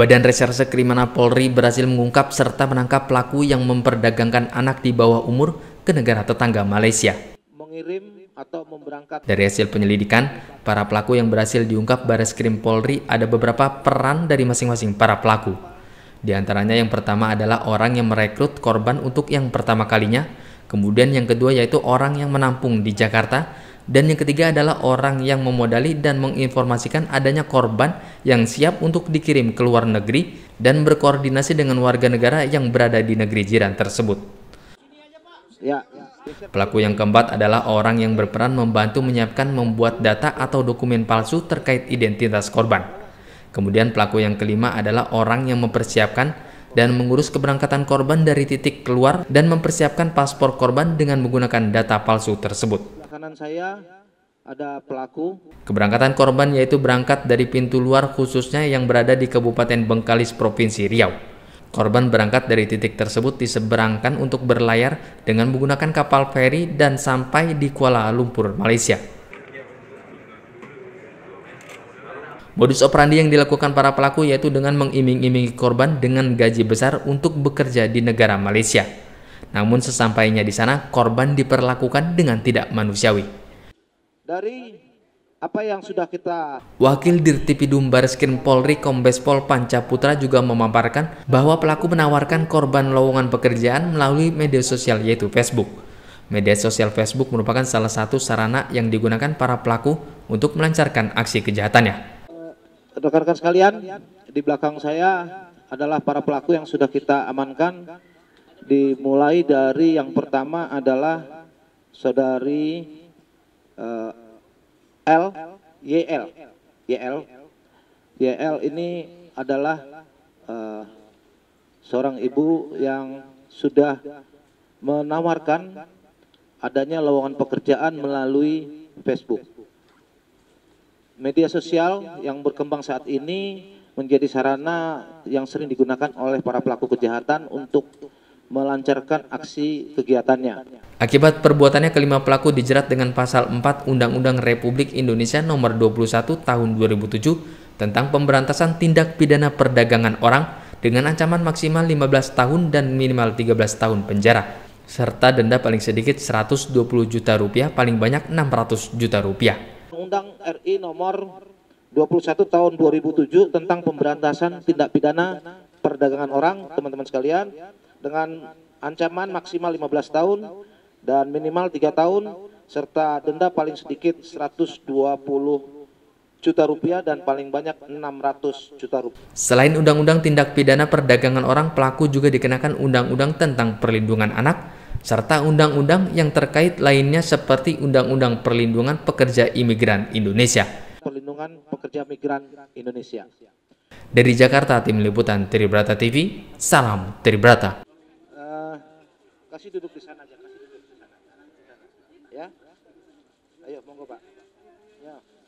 Badan Reserse Kriminal Polri berhasil mengungkap serta menangkap pelaku yang memperdagangkan anak di bawah umur ke negara tetangga Malaysia. Mengirim atau memberangkat. Dari hasil penyelidikan, para pelaku yang berhasil diungkap Baris Krim Polri ada beberapa peran dari masing-masing para pelaku. Di antaranya yang pertama adalah orang yang merekrut korban untuk yang pertama kalinya, kemudian yang kedua yaitu orang yang menampung di Jakarta, dan yang ketiga adalah orang yang memodali dan menginformasikan adanya korban yang siap untuk dikirim ke luar negeri dan berkoordinasi dengan warga negara yang berada di negeri jiran tersebut. Ya, Pelaku yang keempat adalah orang yang berperan membantu menyiapkan membuat data atau dokumen palsu terkait identitas korban. Kemudian pelaku yang kelima adalah orang yang mempersiapkan dan mengurus keberangkatan korban dari titik keluar dan mempersiapkan paspor korban dengan menggunakan data palsu tersebut kanan saya ada pelaku. Keberangkatan korban yaitu berangkat dari pintu luar khususnya yang berada di Kabupaten Bengkalis, Provinsi Riau. Korban berangkat dari titik tersebut diseberangkan untuk berlayar dengan menggunakan kapal feri dan sampai di Kuala Lumpur, Malaysia. Modus operandi yang dilakukan para pelaku yaitu dengan mengiming-imingi korban dengan gaji besar untuk bekerja di negara Malaysia. Namun sesampainya di sana, korban diperlakukan dengan tidak manusiawi. Dari apa yang sudah kita Wakil Dirtipidum Bareskrim Polri Kombes Pol Panca Putra juga memaparkan bahwa pelaku menawarkan korban lowongan pekerjaan melalui media sosial yaitu Facebook. Media sosial Facebook merupakan salah satu sarana yang digunakan para pelaku untuk melancarkan aksi kejahatannya. Eh, rekan-rekan sekalian, di belakang saya adalah para pelaku yang sudah kita amankan dimulai dari yang pertama adalah saudari uh, L YL YL YL ini adalah uh, seorang ibu yang sudah menawarkan adanya lowongan pekerjaan melalui Facebook. Media sosial yang berkembang saat ini menjadi sarana yang sering digunakan oleh para pelaku kejahatan untuk melancarkan aksi kegiatannya. Akibat perbuatannya kelima pelaku dijerat dengan pasal 4 Undang-Undang Republik Indonesia Nomor 21 Tahun 2007 tentang pemberantasan tindak pidana perdagangan orang dengan ancaman maksimal 15 tahun dan minimal 13 tahun penjara serta denda paling sedikit 120 juta rupiah paling banyak 600 juta rupiah. Undang RI nomor 21 tahun 2007 tentang pemberantasan tindak pidana perdagangan orang, teman-teman sekalian, dengan ancaman maksimal 15 tahun dan minimal 3 tahun serta denda paling sedikit 120 juta rupiah dan paling banyak 600 juta rupiah. Selain undang-undang tindak pidana perdagangan orang, pelaku juga dikenakan undang-undang tentang perlindungan anak serta undang-undang yang terkait lainnya seperti Undang-Undang Perlindungan Pekerja Imigran Indonesia. Perlindungan Pekerja Migran Indonesia. Dari Jakarta, Tim Liputan Tribrata TV, Salam Tribrata kasih duduk di sana aja kasih duduk di sana ya ayo monggo pak ya